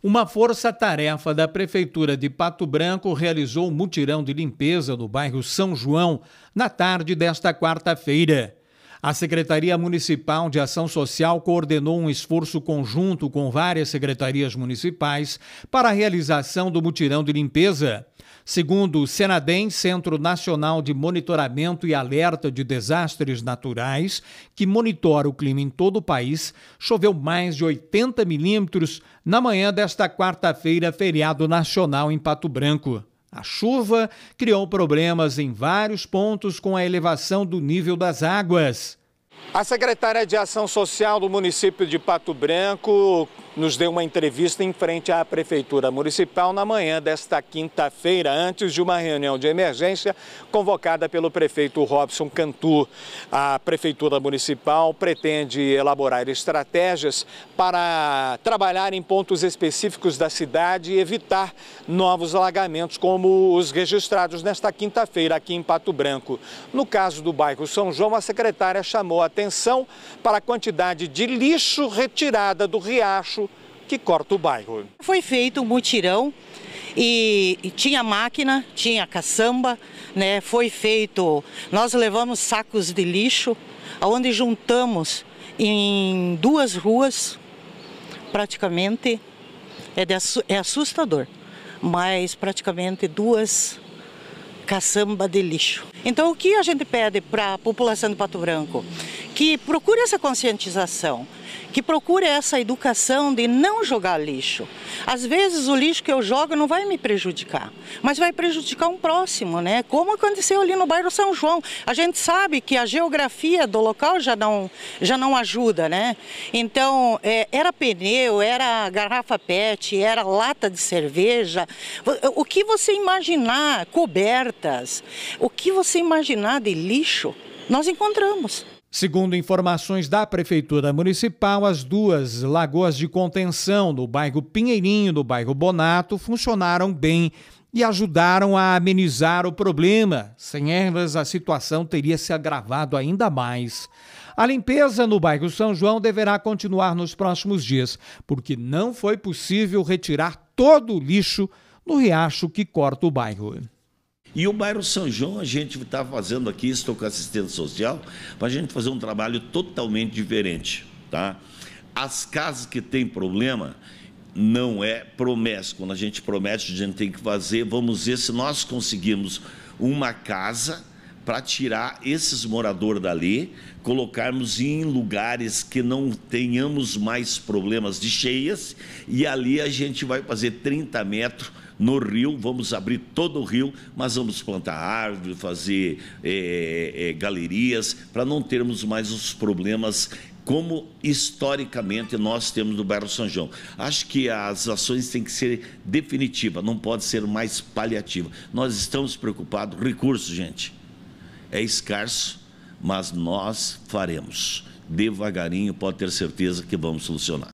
Uma força-tarefa da Prefeitura de Pato Branco realizou um mutirão de limpeza no bairro São João na tarde desta quarta-feira. A Secretaria Municipal de Ação Social coordenou um esforço conjunto com várias secretarias municipais para a realização do mutirão de limpeza. Segundo o Senadem, Centro Nacional de Monitoramento e Alerta de Desastres Naturais, que monitora o clima em todo o país, choveu mais de 80 milímetros na manhã desta quarta-feira, feriado nacional em Pato Branco. A chuva criou problemas em vários pontos com a elevação do nível das águas. A secretária de Ação Social do município de Pato Branco nos deu uma entrevista em frente à Prefeitura Municipal na manhã desta quinta-feira, antes de uma reunião de emergência convocada pelo prefeito Robson Cantu. A Prefeitura Municipal pretende elaborar estratégias para trabalhar em pontos específicos da cidade e evitar novos alagamentos como os registrados nesta quinta-feira aqui em Pato Branco. No caso do bairro São João, a secretária chamou a atenção para a quantidade de lixo retirada do riacho que corta o bairro. Foi feito um mutirão e, tinha máquina, tinha caçamba, né? Foi feito, nós levamos sacos de lixo, onde juntamos em duas ruas, praticamente, é, de, é assustador, mas praticamente duas caçamba de lixo. Então o que a gente pede para a população de Pato Branco? que procure essa conscientização, que procure essa educação de não jogar lixo. Às vezes o lixo que eu jogo não vai me prejudicar, mas vai prejudicar um próximo, né? Como aconteceu ali no bairro São João. A gente sabe que a geografia do local já não, já não ajuda, né? Então, é, era pneu, era garrafa PET, era lata de cerveja, o que você imaginar, cobertas, o que você imaginar de lixo, nós encontramos. Segundo informações da Prefeitura Municipal, as duas lagoas de contenção do bairro Pinheirinho no do bairro Bonato funcionaram bem e ajudaram a amenizar o problema. Sem elas, a situação teria se agravado ainda mais. A limpeza no bairro São João deverá continuar nos próximos dias, porque não foi possível retirar todo o lixo no riacho que corta o bairro. E o bairro São João, a gente está fazendo aqui, estou com assistência social, para a gente fazer um trabalho totalmente diferente. Tá? As casas que têm problema, não é promessa. Quando a gente promete, a gente tem que fazer. Vamos ver se nós conseguimos uma casa para tirar esses moradores dali, colocarmos em lugares que não tenhamos mais problemas de cheias, e ali a gente vai fazer 30 metros no rio, vamos abrir todo o rio, mas vamos plantar árvores, fazer é, é, galerias, para não termos mais os problemas como historicamente nós temos no bairro São João. Acho que as ações têm que ser definitivas, não pode ser mais paliativa. Nós estamos preocupados, recurso, gente, é escasso, mas nós faremos. Devagarinho, pode ter certeza que vamos solucionar.